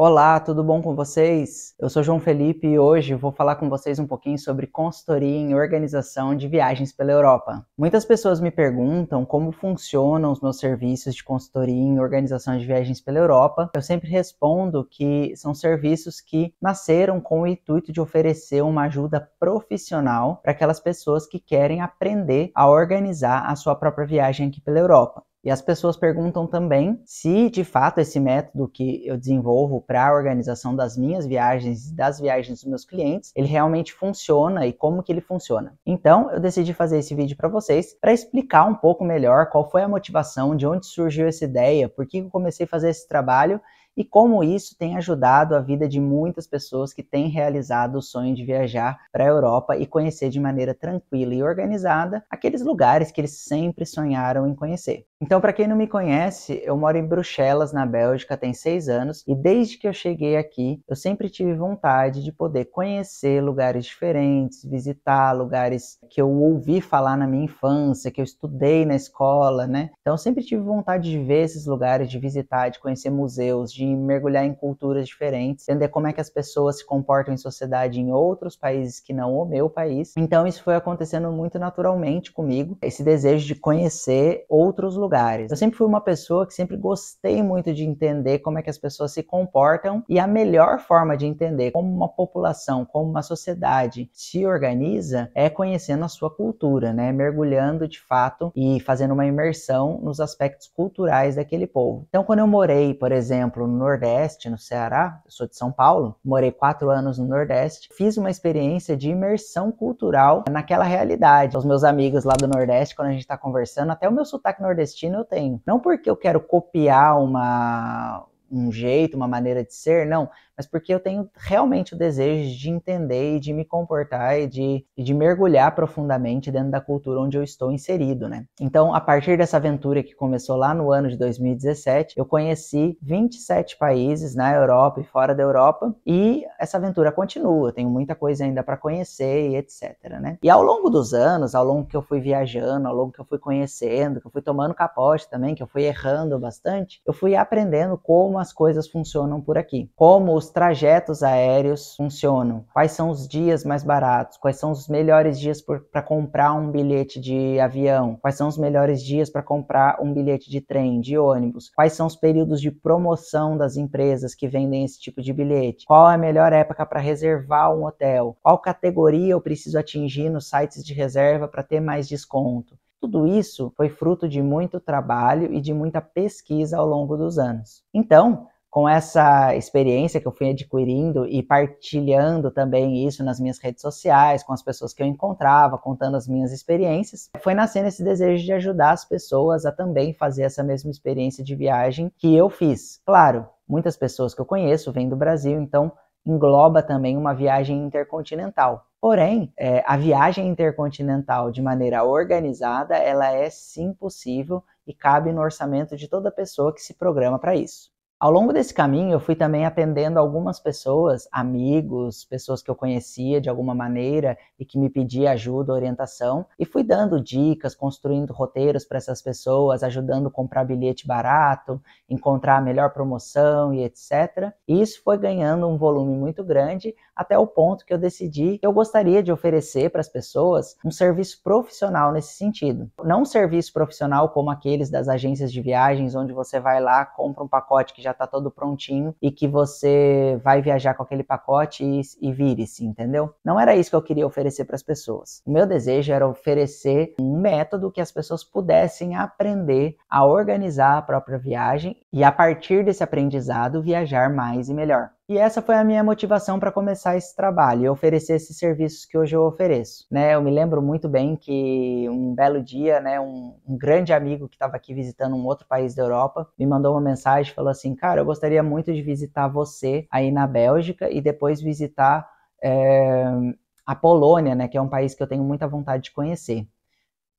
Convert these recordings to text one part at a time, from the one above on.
Olá, tudo bom com vocês? Eu sou João Felipe e hoje vou falar com vocês um pouquinho sobre consultoria em organização de viagens pela Europa. Muitas pessoas me perguntam como funcionam os meus serviços de consultoria em organização de viagens pela Europa. Eu sempre respondo que são serviços que nasceram com o intuito de oferecer uma ajuda profissional para aquelas pessoas que querem aprender a organizar a sua própria viagem aqui pela Europa. E as pessoas perguntam também se de fato esse método que eu desenvolvo para a organização das minhas viagens e das viagens dos meus clientes, ele realmente funciona e como que ele funciona. Então, eu decidi fazer esse vídeo para vocês para explicar um pouco melhor qual foi a motivação, de onde surgiu essa ideia, por que eu comecei a fazer esse trabalho e como isso tem ajudado a vida de muitas pessoas que têm realizado o sonho de viajar para a Europa e conhecer de maneira tranquila e organizada aqueles lugares que eles sempre sonharam em conhecer. Então, para quem não me conhece, eu moro em Bruxelas, na Bélgica, tem seis anos, e desde que eu cheguei aqui, eu sempre tive vontade de poder conhecer lugares diferentes, visitar lugares que eu ouvi falar na minha infância, que eu estudei na escola, né? Então, eu sempre tive vontade de ver esses lugares, de visitar, de conhecer museus, de mergulhar em culturas diferentes, entender como é que as pessoas se comportam em sociedade em outros países que não o meu país. Então, isso foi acontecendo muito naturalmente comigo, esse desejo de conhecer outros lugares lugares. Eu sempre fui uma pessoa que sempre gostei muito de entender como é que as pessoas se comportam e a melhor forma de entender como uma população, como uma sociedade se organiza é conhecendo a sua cultura, né? Mergulhando de fato e fazendo uma imersão nos aspectos culturais daquele povo. Então, quando eu morei, por exemplo, no Nordeste, no Ceará, eu sou de São Paulo, morei quatro anos no Nordeste, fiz uma experiência de imersão cultural naquela realidade. Os meus amigos lá do Nordeste, quando a gente está conversando, até o meu sotaque nordestino destino eu tenho. Não porque eu quero copiar uma um jeito, uma maneira de ser, não, mas porque eu tenho realmente o desejo de entender e de me comportar e de, e de mergulhar profundamente dentro da cultura onde eu estou inserido, né? Então, a partir dessa aventura que começou lá no ano de 2017, eu conheci 27 países na Europa e fora da Europa, e essa aventura continua, tenho muita coisa ainda para conhecer e etc, né? E ao longo dos anos, ao longo que eu fui viajando, ao longo que eu fui conhecendo, que eu fui tomando capote também, que eu fui errando bastante, eu fui aprendendo como como as coisas funcionam por aqui, como os trajetos aéreos funcionam, quais são os dias mais baratos, quais são os melhores dias para comprar um bilhete de avião, quais são os melhores dias para comprar um bilhete de trem, de ônibus, quais são os períodos de promoção das empresas que vendem esse tipo de bilhete, qual é a melhor época para reservar um hotel, qual categoria eu preciso atingir nos sites de reserva para ter mais desconto. Tudo isso foi fruto de muito trabalho e de muita pesquisa ao longo dos anos. Então, com essa experiência que eu fui adquirindo e partilhando também isso nas minhas redes sociais, com as pessoas que eu encontrava, contando as minhas experiências, foi nascendo esse desejo de ajudar as pessoas a também fazer essa mesma experiência de viagem que eu fiz. Claro, muitas pessoas que eu conheço vêm do Brasil, então engloba também uma viagem intercontinental. Porém, é, a viagem intercontinental de maneira organizada, ela é sim possível e cabe no orçamento de toda pessoa que se programa para isso. Ao longo desse caminho, eu fui também atendendo algumas pessoas, amigos, pessoas que eu conhecia de alguma maneira e que me pediam ajuda, orientação, e fui dando dicas, construindo roteiros para essas pessoas, ajudando a comprar bilhete barato, encontrar a melhor promoção e etc. E isso foi ganhando um volume muito grande até o ponto que eu decidi que eu gostaria de oferecer para as pessoas um serviço profissional nesse sentido. Não um serviço profissional como aqueles das agências de viagens, onde você vai lá, compra um pacote que já já está todo prontinho e que você vai viajar com aquele pacote e, e vire-se, entendeu? Não era isso que eu queria oferecer para as pessoas. O meu desejo era oferecer um método que as pessoas pudessem aprender a organizar a própria viagem e a partir desse aprendizado viajar mais e melhor. E essa foi a minha motivação para começar esse trabalho e oferecer esses serviços que hoje eu ofereço. Né, eu me lembro muito bem que um belo dia, né, um, um grande amigo que estava aqui visitando um outro país da Europa me mandou uma mensagem falou assim: Cara, eu gostaria muito de visitar você aí na Bélgica e depois visitar é, a Polônia, né, que é um país que eu tenho muita vontade de conhecer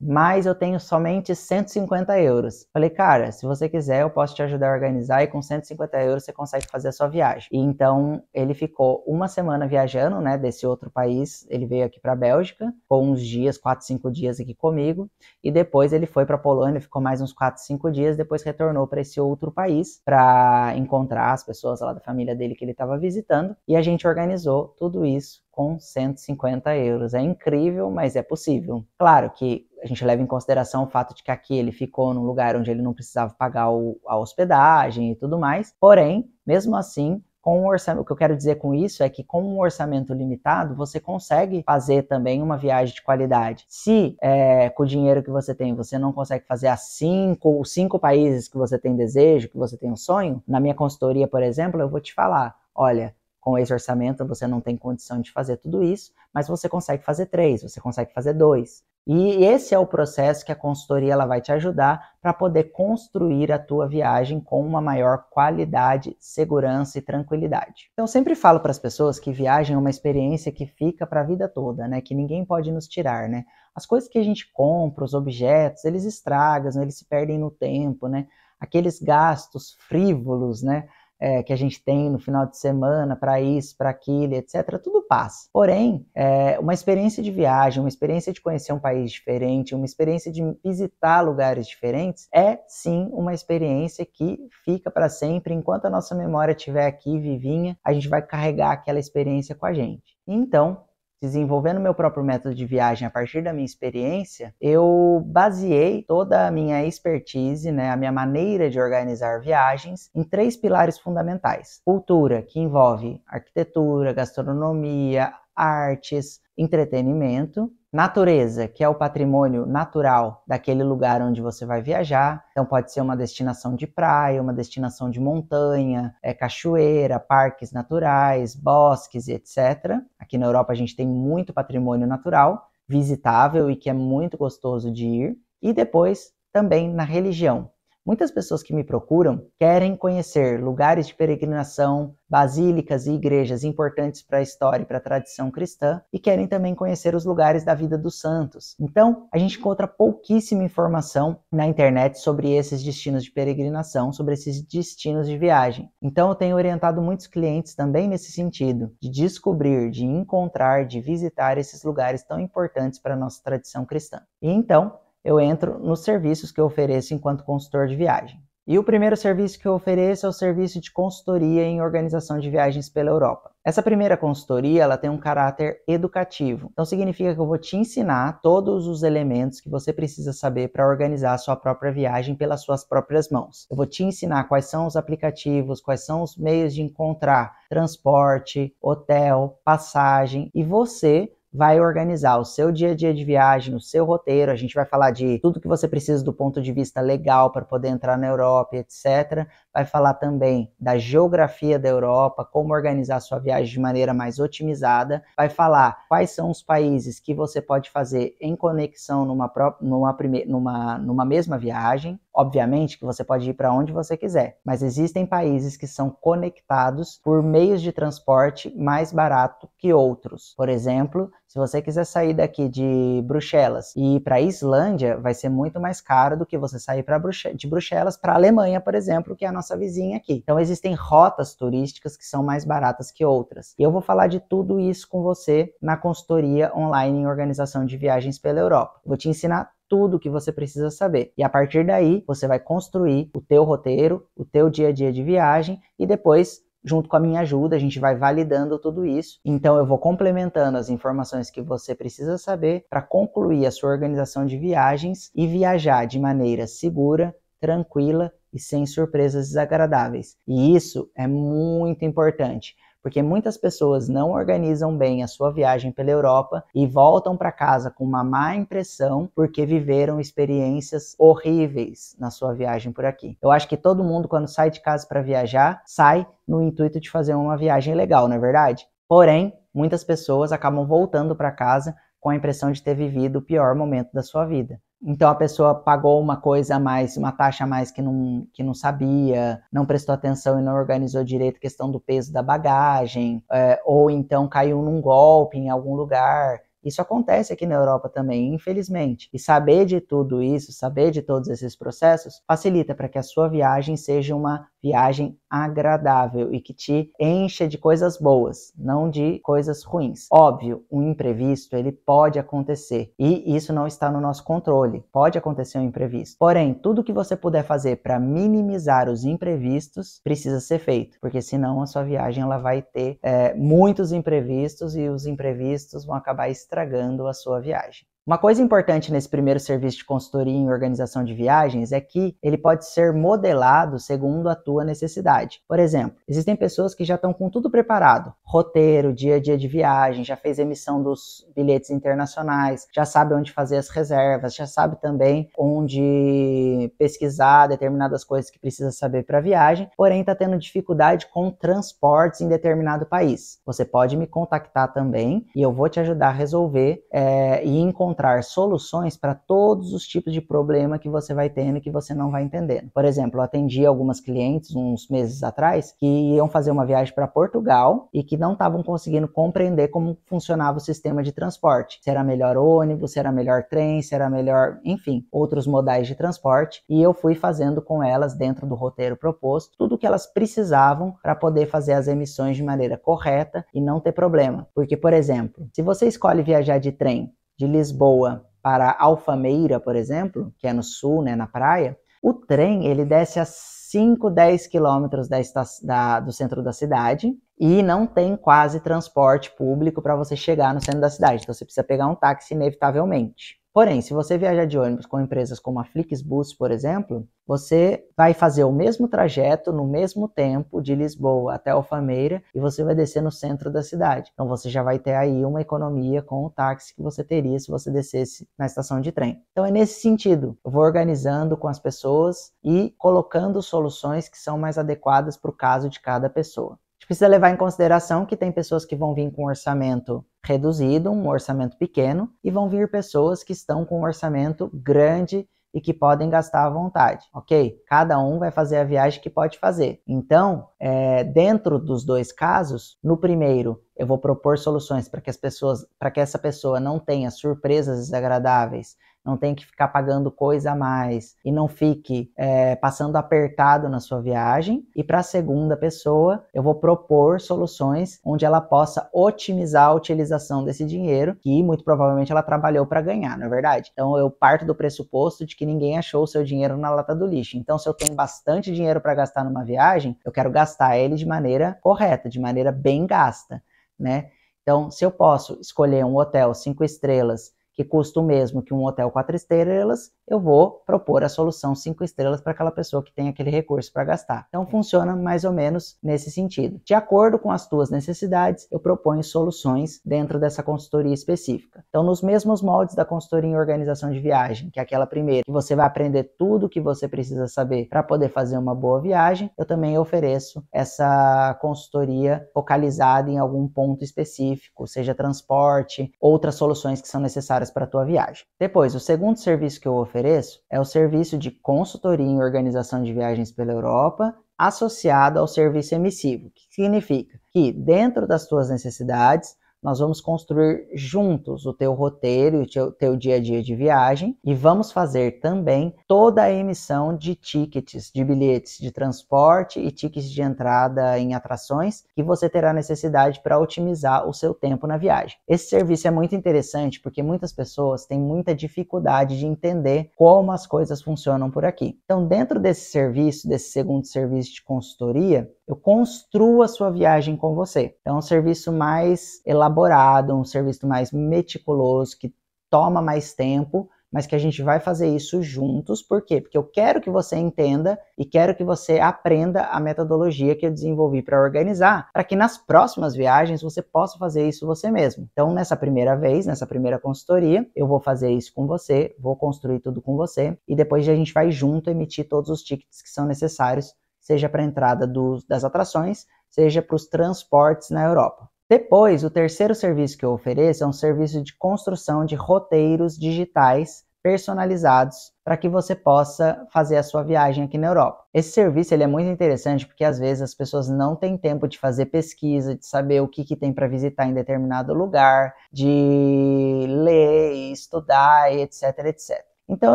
mas eu tenho somente 150 euros. Falei, cara, se você quiser, eu posso te ajudar a organizar e com 150 euros você consegue fazer a sua viagem. E então ele ficou uma semana viajando, né, desse outro país. Ele veio aqui para a Bélgica, ficou uns dias, 4, 5 dias aqui comigo, e depois ele foi para Polônia, ficou mais uns 4, 5 dias, depois retornou para esse outro país para encontrar as pessoas lá da família dele que ele estava visitando, e a gente organizou tudo isso com 150 euros. É incrível, mas é possível. Claro que a gente leva em consideração o fato de que aqui ele ficou num lugar onde ele não precisava pagar o, a hospedagem e tudo mais. Porém, mesmo assim, com um orçamento, o que eu quero dizer com isso é que com um orçamento limitado você consegue fazer também uma viagem de qualidade. Se é, com o dinheiro que você tem você não consegue fazer as cinco, os cinco países que você tem desejo, que você tem um sonho, na minha consultoria, por exemplo, eu vou te falar, olha, com esse orçamento você não tem condição de fazer tudo isso, mas você consegue fazer três, você consegue fazer dois. E esse é o processo que a consultoria ela vai te ajudar para poder construir a tua viagem com uma maior qualidade, segurança e tranquilidade. Então sempre falo para as pessoas que viagem é uma experiência que fica para a vida toda, né? Que ninguém pode nos tirar, né? As coisas que a gente compra, os objetos, eles estragam, eles se perdem no tempo, né? Aqueles gastos frívolos, né? é, que a gente tem no final de semana para isso, para aquilo, etc., tudo passa. Porém, é, uma experiência de viagem, uma experiência de conhecer um país diferente, uma experiência de visitar lugares diferentes, é sim uma experiência que fica para sempre. Enquanto a nossa memória estiver aqui vivinha, a gente vai carregar aquela experiência com a gente. Então, desenvolvendo meu próprio método de viagem a partir da minha experiência, eu baseei toda a minha expertise, né, a minha maneira de organizar viagens em três pilares fundamentais: cultura, que envolve arquitetura, gastronomia, artes, entretenimento, natureza, que é o patrimônio natural daquele lugar onde você vai viajar. Então pode ser uma destinação de praia, uma destinação de montanha, é, cachoeira, parques naturais, bosques, etc. Aqui na Europa a gente tem muito patrimônio natural visitável e que é muito gostoso de ir. E depois também na religião. Muitas pessoas que me procuram querem conhecer lugares de peregrinação, basílicas e igrejas importantes para a história e para a tradição cristã e querem também conhecer os lugares da vida dos santos. Então, a gente encontra pouquíssima informação na internet sobre esses destinos de peregrinação, sobre esses destinos de viagem. Então, eu tenho orientado muitos clientes também nesse sentido, de descobrir, de encontrar, de visitar esses lugares tão importantes para a nossa tradição cristã. E então, eu entro nos serviços que eu ofereço enquanto consultor de viagem. E o primeiro serviço que eu ofereço é o serviço de consultoria em organização de viagens pela Europa. Essa primeira consultoria, ela tem um caráter educativo. Então significa que eu vou te ensinar todos os elementos que você precisa saber para organizar a sua própria viagem pelas suas próprias mãos. Eu vou te ensinar quais são os aplicativos, quais são os meios de encontrar transporte, hotel, passagem e você vai organizar o seu dia a dia de viagem, o seu roteiro. A gente vai falar de tudo que você precisa do ponto de vista legal para poder entrar na Europa, etc. Vai falar também da geografia da Europa, como organizar sua viagem de maneira mais otimizada. Vai falar quais são os países que você pode fazer em conexão numa, numa, numa, numa mesma viagem. Obviamente que você pode ir para onde você quiser, mas existem países que são conectados por meios de transporte mais barato que outros. Por exemplo, se você quiser sair daqui de Bruxelas e ir para a Islândia, vai ser muito mais caro do que você sair Bruxelas, de Bruxelas para a Alemanha, por exemplo, que é a nossa vizinha aqui. Então existem rotas turísticas que são mais baratas que outras. E eu vou falar de tudo isso com você na consultoria online em organização de viagens pela Europa. vou te ensinar tudo que você precisa saber. E a partir daí, você vai construir o teu roteiro, o teu dia a dia de viagem e depois junto com a minha ajuda, a gente vai validando tudo isso. Então eu vou complementando as informações que você precisa saber para concluir a sua organização de viagens e viajar de maneira segura, tranquila e sem surpresas desagradáveis. E isso é muito importante porque muitas pessoas não organizam bem a sua viagem pela Europa e voltam para casa com uma má impressão porque viveram experiências horríveis na sua viagem por aqui. Eu acho que todo mundo, quando sai de casa para viajar, sai no intuito de fazer uma viagem legal, não é verdade? Porém, muitas pessoas acabam voltando para casa com a impressão de ter vivido o pior momento da sua vida. Então a pessoa pagou uma coisa a mais, uma taxa a mais que não, que não sabia, não prestou atenção e não organizou direito a questão do peso da bagagem, é, ou então caiu num golpe em algum lugar. Isso acontece aqui na Europa também, infelizmente. E saber de tudo isso, saber de todos esses processos, facilita para que a sua viagem seja uma viagem agradável e que te encha de coisas boas, não de coisas ruins. Óbvio, um imprevisto ele pode acontecer e isso não está no nosso controle. Pode acontecer um imprevisto. Porém, tudo que você puder fazer para minimizar os imprevistos precisa ser feito, porque senão a sua viagem ela vai ter é, muitos imprevistos e os imprevistos vão acabar estragando a sua viagem. Uma coisa importante nesse primeiro serviço de consultoria em organização de viagens é que ele pode ser modelado segundo a tua necessidade. Por exemplo, existem pessoas que já estão com tudo preparado: roteiro, dia a dia de viagem, já fez emissão dos bilhetes internacionais, já sabe onde fazer as reservas, já sabe também onde pesquisar determinadas coisas que precisa saber para a viagem, porém está tendo dificuldade com transportes em determinado país. Você pode me contactar também e eu vou te ajudar a resolver é, e encontrar encontrar soluções para todos os tipos de problema que você vai tendo e que você não vai entendendo. Por exemplo, eu atendi algumas clientes uns meses atrás que iam fazer uma viagem para Portugal e que não estavam conseguindo compreender como funcionava o sistema de transporte. Se era melhor ônibus, se era melhor trem, se era melhor, enfim, outros modais de transporte. E eu fui fazendo com elas, dentro do roteiro proposto, tudo o que elas precisavam para poder fazer as emissões de maneira correta e não ter problema. Porque, por exemplo, se você escolhe viajar de trem de Lisboa para Alfameira, por exemplo, que é no sul, né, na praia, o trem ele desce a 5, 10 quilômetros da, da, do centro da cidade e não tem quase transporte público para você chegar no centro da cidade. Então você precisa pegar um táxi inevitavelmente. Porém, se você viajar de ônibus com empresas como a Flixbus, por exemplo, você vai fazer o mesmo trajeto no mesmo tempo de Lisboa até Alfameira e você vai descer no centro da cidade. Então você já vai ter aí uma economia com o táxi que você teria se você descesse na estação de trem. Então é nesse sentido, eu vou organizando com as pessoas e colocando soluções que são mais adequadas para o caso de cada pessoa precisa levar em consideração que tem pessoas que vão vir com um orçamento reduzido, um orçamento pequeno, e vão vir pessoas que estão com um orçamento grande e que podem gastar à vontade, ok? Cada um vai fazer a viagem que pode fazer. Então, é, dentro dos dois casos, no primeiro eu vou propor soluções para que as pessoas, para que essa pessoa não tenha surpresas desagradáveis não tem que ficar pagando coisa a mais e não fique é, passando apertado na sua viagem. E para a segunda pessoa, eu vou propor soluções onde ela possa otimizar a utilização desse dinheiro, que muito provavelmente ela trabalhou para ganhar, não é verdade? Então eu parto do pressuposto de que ninguém achou o seu dinheiro na lata do lixo. Então, se eu tenho bastante dinheiro para gastar numa viagem, eu quero gastar ele de maneira correta, de maneira bem gasta, né? Então, se eu posso escolher um hotel cinco estrelas que custa o mesmo que um hotel quatro estrelas, eu vou propor a solução cinco estrelas para aquela pessoa que tem aquele recurso para gastar. Então funciona mais ou menos nesse sentido. De acordo com as tuas necessidades, eu proponho soluções dentro dessa consultoria específica. Então nos mesmos moldes da consultoria em organização de viagem, que é aquela primeira, que você vai aprender tudo o que você precisa saber para poder fazer uma boa viagem, eu também ofereço essa consultoria focalizada em algum ponto específico, seja transporte, outras soluções que são necessárias necessárias para a tua viagem. Depois, o segundo serviço que eu ofereço é o serviço de consultoria em organização de viagens pela Europa, associado ao serviço emissivo, que significa que dentro das tuas necessidades nós vamos construir juntos o teu roteiro e o teu, teu dia a dia de viagem e vamos fazer também toda a emissão de tickets, de bilhetes de transporte e tickets de entrada em atrações que você terá necessidade para otimizar o seu tempo na viagem. Esse serviço é muito interessante porque muitas pessoas têm muita dificuldade de entender como as coisas funcionam por aqui. Então, dentro desse serviço, desse segundo serviço de consultoria, eu construo a sua viagem com você. Então, é um serviço mais elaborado, um serviço mais meticuloso, que toma mais tempo, mas que a gente vai fazer isso juntos. Por quê? Porque eu quero que você entenda e quero que você aprenda a metodologia que eu desenvolvi para organizar, para que nas próximas viagens você possa fazer isso você mesmo. Então, nessa primeira vez, nessa primeira consultoria, eu vou fazer isso com você, vou construir tudo com você e depois a gente vai junto emitir todos os tickets que são necessários seja para a entrada das atrações, seja para os transportes na Europa. Depois, o terceiro serviço que eu ofereço é um serviço de construção de roteiros digitais personalizados para que você possa fazer a sua viagem aqui na Europa. Esse serviço ele é muito interessante porque às vezes as pessoas não têm tempo de fazer pesquisa, de saber o que, que tem para visitar em determinado lugar, de ler, estudar, etc, etc. Então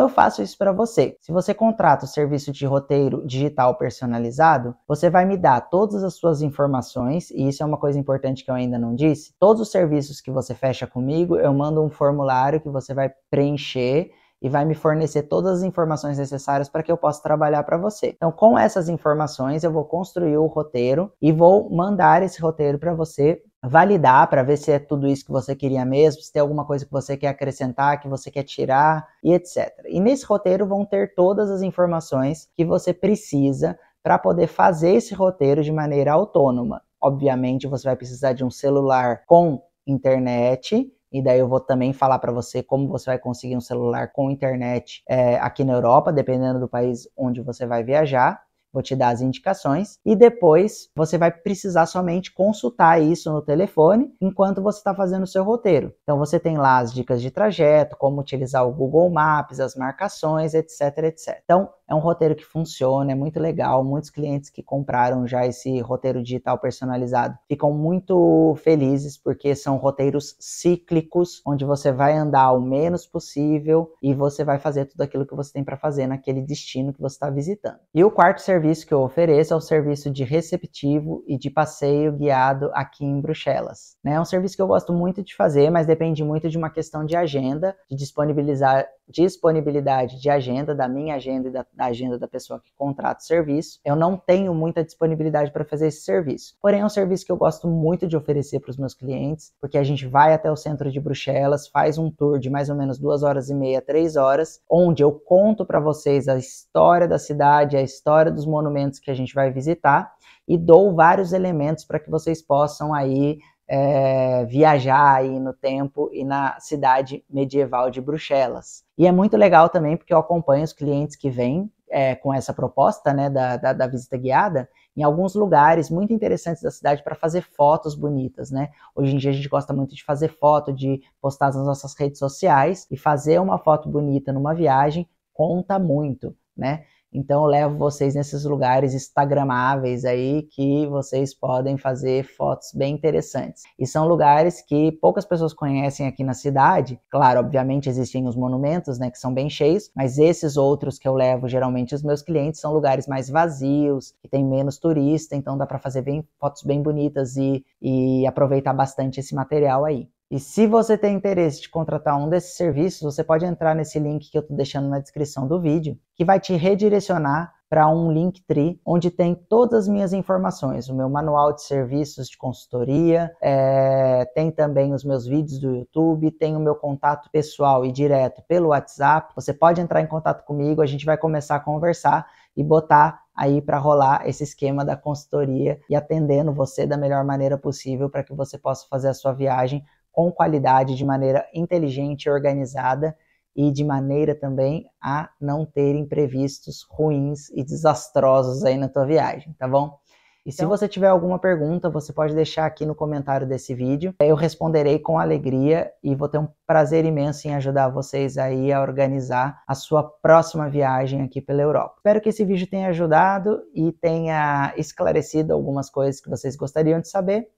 eu faço isso para você. Se você contrata o serviço de roteiro digital personalizado, você vai me dar todas as suas informações, e isso é uma coisa importante que eu ainda não disse. Todos os serviços que você fecha comigo, eu mando um formulário que você vai preencher e vai me fornecer todas as informações necessárias para que eu possa trabalhar para você. Então, com essas informações, eu vou construir o roteiro e vou mandar esse roteiro para você validar para ver se é tudo isso que você queria mesmo, se tem alguma coisa que você quer acrescentar, que você quer tirar e etc. E nesse roteiro vão ter todas as informações que você precisa para poder fazer esse roteiro de maneira autônoma. Obviamente, você vai precisar de um celular com internet, e daí eu vou também falar para você como você vai conseguir um celular com internet é, aqui na Europa, dependendo do país onde você vai viajar vou te dar as indicações e depois você vai precisar somente consultar isso no telefone enquanto você está fazendo o seu roteiro. Então você tem lá as dicas de trajeto, como utilizar o Google Maps, as marcações, etc, etc. Então é um roteiro que funciona, é muito legal. Muitos clientes que compraram já esse roteiro digital personalizado ficam muito felizes porque são roteiros cíclicos, onde você vai andar o menos possível e você vai fazer tudo aquilo que você tem para fazer naquele destino que você está visitando. E o quarto serviço serviço que eu ofereço é o serviço de receptivo e de passeio guiado aqui em Bruxelas. Né? É um serviço que eu gosto muito de fazer, mas depende muito de uma questão de agenda, de disponibilizar disponibilidade de agenda, da minha agenda e da, da agenda da pessoa que contrata o serviço. Eu não tenho muita disponibilidade para fazer esse serviço. Porém, é um serviço que eu gosto muito de oferecer para os meus clientes, porque a gente vai até o centro de Bruxelas, faz um tour de mais ou menos duas horas e meia, três horas, onde eu conto para vocês a história da cidade, a história dos monumentos que a gente vai visitar e dou vários elementos para que vocês possam aí é, viajar aí no tempo e na cidade medieval de Bruxelas. E é muito legal também porque eu acompanho os clientes que vêm é, com essa proposta né, da, da, da, visita guiada em alguns lugares muito interessantes da cidade para fazer fotos bonitas, né? Hoje em dia a gente gosta muito de fazer foto, de postar nas nossas redes sociais e fazer uma foto bonita numa viagem conta muito, né? Então eu levo vocês nesses lugares instagramáveis aí que vocês podem fazer fotos bem interessantes. E são lugares que poucas pessoas conhecem aqui na cidade. Claro, obviamente existem os monumentos, né, que são bem cheios, mas esses outros que eu levo geralmente os meus clientes são lugares mais vazios, que tem menos turista, então dá para fazer bem, fotos bem bonitas e, e aproveitar bastante esse material aí. E se você tem interesse de contratar um desses serviços, você pode entrar nesse link que eu estou deixando na descrição do vídeo, que vai te redirecionar para um Linktree, onde tem todas as minhas informações, o meu manual de serviços de consultoria, é, tem também os meus vídeos do YouTube, tem o meu contato pessoal e direto pelo WhatsApp. Você pode entrar em contato comigo, a gente vai começar a conversar e botar aí para rolar esse esquema da consultoria e atendendo você da melhor maneira possível para que você possa fazer a sua viagem com qualidade, de maneira inteligente e organizada e de maneira também a não ter imprevistos ruins e desastrosos aí na tua viagem, tá bom? E então, se você tiver alguma pergunta, você pode deixar aqui no comentário desse vídeo. Eu responderei com alegria e vou ter um prazer imenso em ajudar vocês aí a organizar a sua próxima viagem aqui pela Europa. Espero que esse vídeo tenha ajudado e tenha esclarecido algumas coisas que vocês gostariam de saber.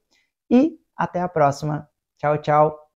E até a próxima. Chao, chao.